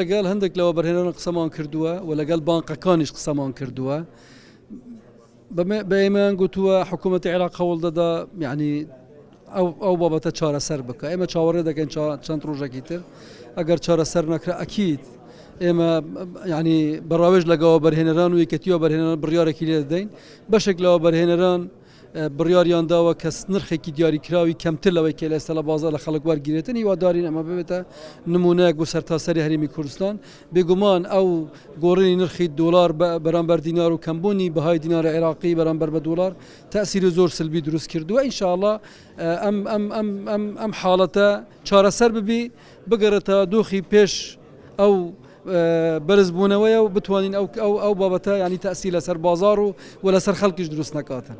لەگەڵ هەندێک لەوە بەرهێنان قسەمان کردووە و لەگەڵ بانقەکانیش قسەمان کردووە بە ئێمان گوتووە حکوومەتی أو هەوڵ دەدا یعنی ئەو بابەتە چارەسەر بکە ئێمە چاوەڕێ دەکەن چەند ڕۆژێکی تر ئەگەر چارەسەر نەکرا ئەکییت ئێمە ینی بەڕاوێژ لەگەوە بەرهێنەران و یەکەتیەوە بەرهێنان بڕیارێکی لێ بەشێک لەوە بەرهێنەران بڕیاریان داوە کە نرخێکی دیاریکراوی کەمتر لەوەی کە لە سەلا بازار لە خەڵک وەرگێتن هیوادارین ئەمە ببێتە نمونەیەک بۆ سەرتاسەری هەرمی کوردستان بێگومان ئەو گۆڕینی نرخی دلار بەرامبەر دینار و کەمبوونی بەهای دینارە عێراقی بەرامبەر بە دلار تاسیری زۆر سلبی دروست کردووە ئینشاءله ئەم حاڵەتە چارەسەر ببی بگەڕێتە دۆخی پێش ئەو بەرزبوونەوەی و بتوانین ئەو ئەو بابەتە ینی تاسی لەسەر بازار و و لەسەر خەڵکیش دروست نکاتن.